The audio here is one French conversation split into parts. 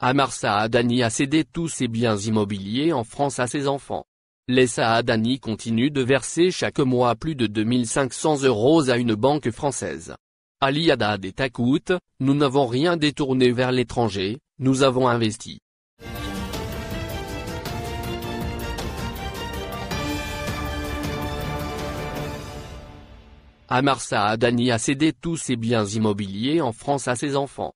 Amar Saadani a cédé tous ses biens immobiliers en France à ses enfants. Les Saadani continuent de verser chaque mois plus de 2500 euros à une banque française. Ali Haddad et coût, nous n'avons rien détourné vers l'étranger, nous avons investi. Amar Saadani a cédé tous ses biens immobiliers en France à ses enfants.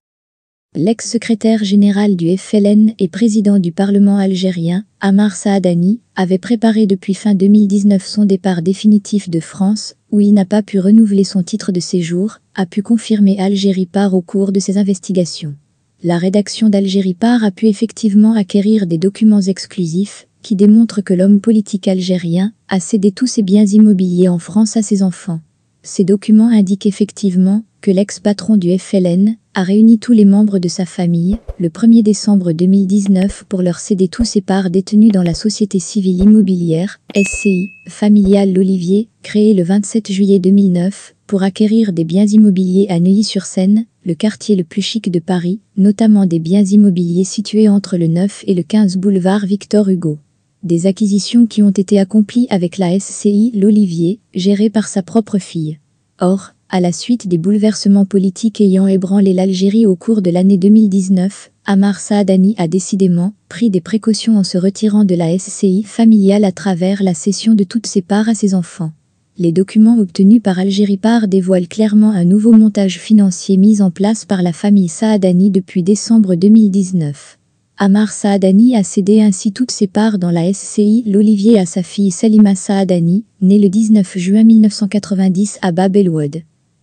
L'ex-secrétaire général du FLN et président du Parlement algérien, Amar Saadani, avait préparé depuis fin 2019 son départ définitif de France, où il n'a pas pu renouveler son titre de séjour, a pu confirmer Algérie Part au cours de ses investigations. La rédaction d'Algérie Part a pu effectivement acquérir des documents exclusifs qui démontrent que l'homme politique algérien a cédé tous ses biens immobiliers en France à ses enfants. Ces documents indiquent effectivement que l'ex-patron du FLN a réuni tous les membres de sa famille le 1er décembre 2019 pour leur céder tous ses parts détenues dans la société civile immobilière SCI familiale L'Olivier, créée le 27 juillet 2009 pour acquérir des biens immobiliers à Neuilly-sur-Seine, le quartier le plus chic de Paris, notamment des biens immobiliers situés entre le 9 et le 15 boulevard Victor Hugo des acquisitions qui ont été accomplies avec la SCI L'Olivier, gérée par sa propre fille. Or, à la suite des bouleversements politiques ayant ébranlé l'Algérie au cours de l'année 2019, Amar Saadani a décidément pris des précautions en se retirant de la SCI familiale à travers la cession de toutes ses parts à ses enfants. Les documents obtenus par Algérie Part dévoilent clairement un nouveau montage financier mis en place par la famille Saadani depuis décembre 2019. Amar Saadani a cédé ainsi toutes ses parts dans la SCI L'Olivier à sa fille Salima Saadani, née le 19 juin 1990 à Bab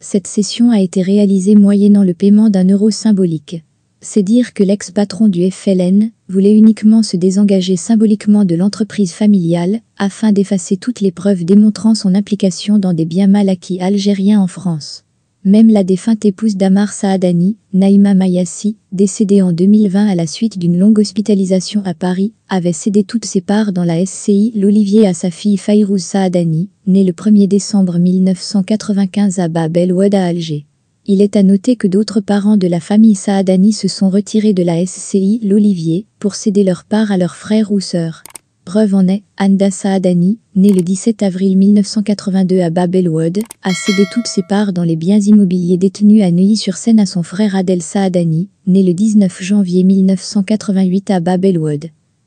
Cette cession a été réalisée moyennant le paiement d'un euro symbolique. C'est dire que l'ex-patron du FLN voulait uniquement se désengager symboliquement de l'entreprise familiale afin d'effacer toutes les preuves démontrant son implication dans des biens mal acquis algériens en France. Même la défunte épouse d'Amar Saadani, Naïma Mayassi, décédée en 2020 à la suite d'une longue hospitalisation à Paris, avait cédé toutes ses parts dans la SCI L'Olivier à sa fille Fayrouz Saadani, née le 1er décembre 1995 à Bab el Oued à Alger. Il est à noter que d'autres parents de la famille Saadani se sont retirés de la SCI L'Olivier pour céder leurs parts à leurs frères ou sœurs. Preuve en est, Anda Saadani, née le 17 avril 1982 à Babelwood, a cédé toutes ses parts dans les biens immobiliers détenus à Neuilly-sur-Seine à son frère Adel Saadani, né le 19 janvier 1988 à Babelwood.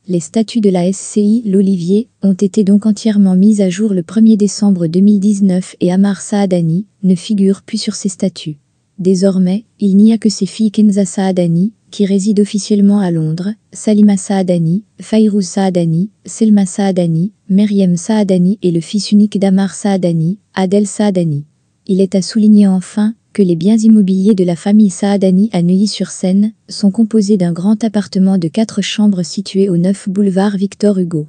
Les statuts de la SCI L'Olivier ont été donc entièrement mis à jour le 1er décembre 2019 et Amar Saadani ne figure plus sur ces statuts. Désormais, il n'y a que ses filles Kenza Saadani, qui réside officiellement à Londres, Salima Saadani, Fayrou Saadani, Selma Saadani, Meriem Saadani et le fils unique d'Amar Saadani, Adel Saadani. Il est à souligner enfin que les biens immobiliers de la famille Saadani à Neuilly-sur-Seine sont composés d'un grand appartement de quatre chambres situé au 9 boulevard Victor Hugo.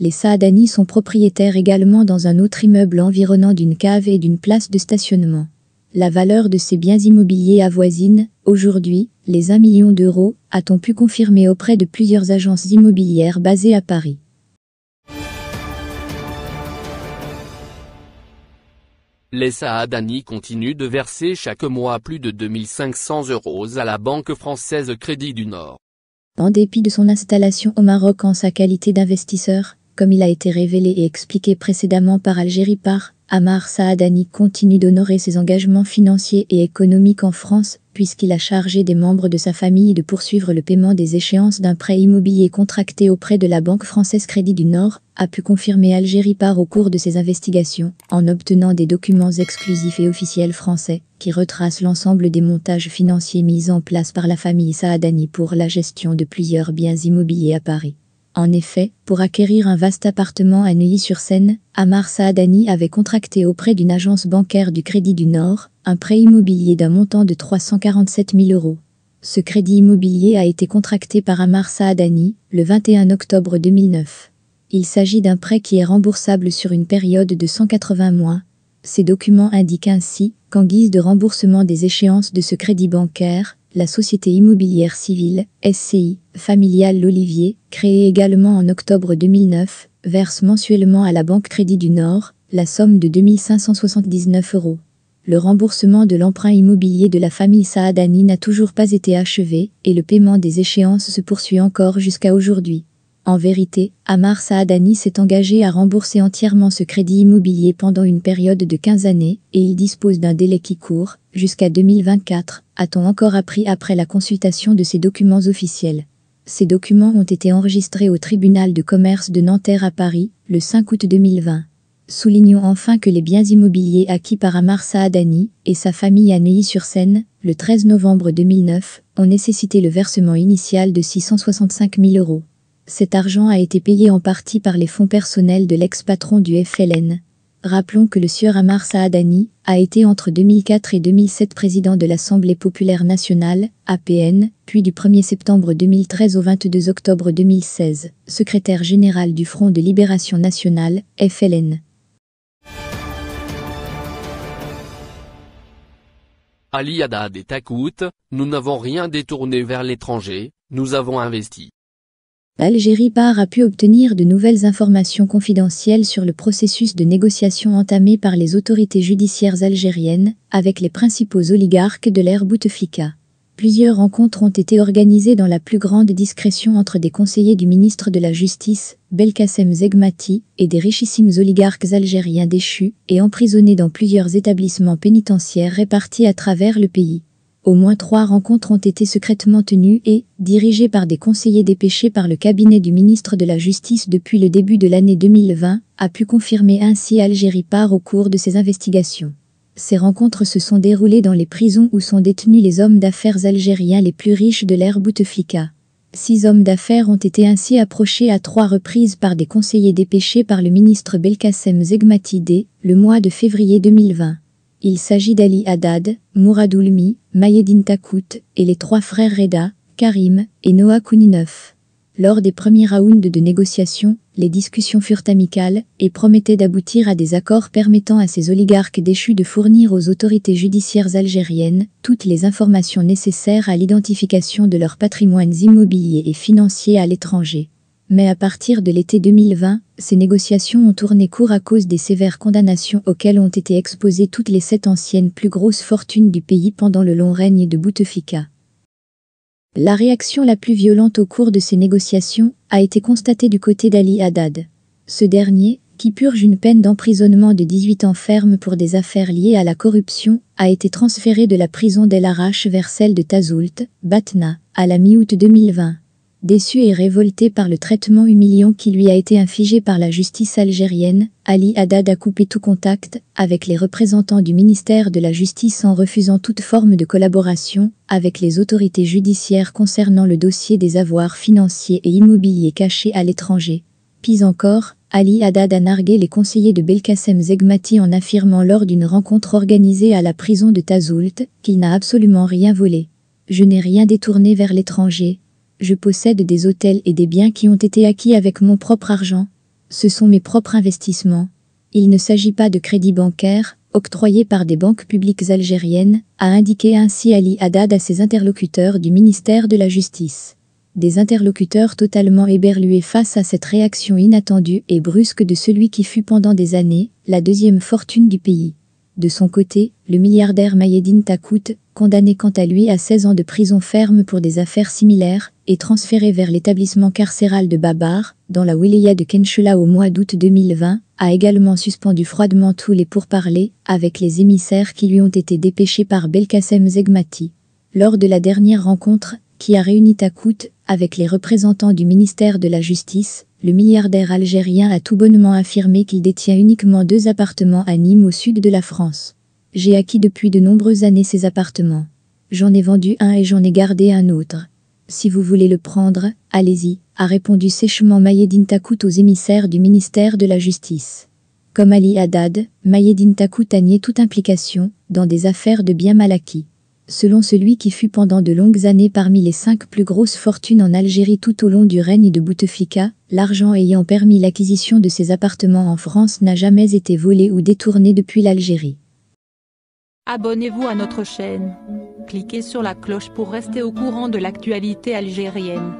Les Saadani sont propriétaires également dans un autre immeuble environnant d'une cave et d'une place de stationnement. La valeur de ces biens immobiliers avoisine Aujourd'hui, les 1 million d'euros, a-t-on pu confirmer auprès de plusieurs agences immobilières basées à Paris. Les Saadani continuent de verser chaque mois plus de 2500 euros à la banque française Crédit du Nord. En dépit de son installation au Maroc en sa qualité d'investisseur, comme il a été révélé et expliqué précédemment par Algérie par, Amar Saadani continue d'honorer ses engagements financiers et économiques en France puisqu'il a chargé des membres de sa famille de poursuivre le paiement des échéances d'un prêt immobilier contracté auprès de la Banque française Crédit du Nord, a pu confirmer Algérie par au cours de ses investigations, en obtenant des documents exclusifs et officiels français, qui retracent l'ensemble des montages financiers mis en place par la famille Saadani pour la gestion de plusieurs biens immobiliers à Paris. En effet, pour acquérir un vaste appartement à Neuilly-sur-Seine, Amar Saadani avait contracté auprès d'une agence bancaire du Crédit du Nord un prêt immobilier d'un montant de 347 000 euros. Ce crédit immobilier a été contracté par Amar Saadani le 21 octobre 2009. Il s'agit d'un prêt qui est remboursable sur une période de 180 mois. Ces documents indiquent ainsi qu'en guise de remboursement des échéances de ce crédit bancaire, la société immobilière civile, SCI, familiale L'Olivier, créée également en octobre 2009, verse mensuellement à la Banque Crédit du Nord la somme de 2579 euros. Le remboursement de l'emprunt immobilier de la famille Saadani n'a toujours pas été achevé et le paiement des échéances se poursuit encore jusqu'à aujourd'hui. En vérité, Amar Saadani s'est engagé à rembourser entièrement ce crédit immobilier pendant une période de 15 années et il dispose d'un délai qui court jusqu'à 2024, a-t-on encore appris après la consultation de ses documents officiels. Ces documents ont été enregistrés au tribunal de commerce de Nanterre à Paris le 5 août 2020. Soulignons enfin que les biens immobiliers acquis par Amar Saadani et sa famille à Neuilly-sur-Seine, le 13 novembre 2009, ont nécessité le versement initial de 665 000 euros. Cet argent a été payé en partie par les fonds personnels de l'ex-patron du FLN. Rappelons que le sieur Amar Saadani a été entre 2004 et 2007 président de l'Assemblée populaire nationale, APN, puis du 1er septembre 2013 au 22 octobre 2016, secrétaire général du Front de libération nationale, FLN. Ali Haddad et Takout, nous n'avons rien détourné vers l'étranger, nous avons investi l'Algérie par a pu obtenir de nouvelles informations confidentielles sur le processus de négociation entamé par les autorités judiciaires algériennes avec les principaux oligarques de l'ère Bouteflika. Plusieurs rencontres ont été organisées dans la plus grande discrétion entre des conseillers du ministre de la Justice, Belkacem Zegmati, et des richissimes oligarques algériens déchus et emprisonnés dans plusieurs établissements pénitentiaires répartis à travers le pays. Au moins trois rencontres ont été secrètement tenues et, dirigées par des conseillers dépêchés par le cabinet du ministre de la Justice depuis le début de l'année 2020, a pu confirmer ainsi Algérie part au cours de ses investigations. Ces rencontres se sont déroulées dans les prisons où sont détenus les hommes d'affaires algériens les plus riches de l'ère Bouteflika. Six hommes d'affaires ont été ainsi approchés à trois reprises par des conseillers dépêchés par le ministre Belkacem Zegmatidé le mois de février 2020. Il s'agit d'Ali Haddad, Mouradoulmi, Mayedine Takout et les trois frères Reda, Karim et Noah Kounineuf. Lors des premiers rounds de négociations, les discussions furent amicales et promettaient d'aboutir à des accords permettant à ces oligarques déchus de fournir aux autorités judiciaires algériennes toutes les informations nécessaires à l'identification de leurs patrimoines immobiliers et financiers à l'étranger. Mais à partir de l'été 2020, ces négociations ont tourné court à cause des sévères condamnations auxquelles ont été exposées toutes les sept anciennes plus grosses fortunes du pays pendant le long règne de Bouteflika. La réaction la plus violente au cours de ces négociations a été constatée du côté d'Ali Haddad. Ce dernier, qui purge une peine d'emprisonnement de 18 ans ferme pour des affaires liées à la corruption, a été transféré de la prison d'El Arache vers celle de Tazoult, Batna, à la mi-août 2020. Déçu et révolté par le traitement humiliant qui lui a été infligé par la justice algérienne, Ali Haddad a coupé tout contact avec les représentants du ministère de la Justice en refusant toute forme de collaboration avec les autorités judiciaires concernant le dossier des avoirs financiers et immobiliers cachés à l'étranger. Pis encore, Ali Haddad a nargué les conseillers de Belkacem Zegmati en affirmant lors d'une rencontre organisée à la prison de Tazoult qu'il n'a absolument rien volé. Je n'ai rien détourné vers l'étranger, je possède des hôtels et des biens qui ont été acquis avec mon propre argent. Ce sont mes propres investissements. Il ne s'agit pas de crédits bancaires, octroyés par des banques publiques algériennes, a indiqué ainsi Ali Haddad à ses interlocuteurs du ministère de la Justice. Des interlocuteurs totalement éberlués face à cette réaction inattendue et brusque de celui qui fut pendant des années la deuxième fortune du pays. De son côté, le milliardaire Mayedine Takout, condamné quant à lui à 16 ans de prison ferme pour des affaires similaires, et transféré vers l'établissement carcéral de Babar, dans la wilaya de Khenchela au mois d'août 2020, a également suspendu froidement tous les pourparlers avec les émissaires qui lui ont été dépêchés par Belkacem Zegmati. Lors de la dernière rencontre, qui a réuni Takout, avec les représentants du ministère de la Justice, le milliardaire algérien a tout bonnement affirmé qu'il détient uniquement deux appartements à Nîmes au sud de la France. J'ai acquis depuis de nombreuses années ces appartements. J'en ai vendu un et j'en ai gardé un autre. Si vous voulez le prendre, allez-y, a répondu sèchement Mayedine Takout aux émissaires du ministère de la Justice. Comme Ali Haddad, Mayedine Takout a nié toute implication dans des affaires de bien mal acquis selon celui qui fut pendant de longues années parmi les cinq plus grosses fortunes en Algérie tout au long du règne de Bouteflika, l'argent ayant permis l'acquisition de ses appartements en France n'a jamais été volé ou détourné depuis l'Algérie. Abonnez-vous à notre chaîne. Cliquez sur la cloche pour rester au courant de l'actualité algérienne.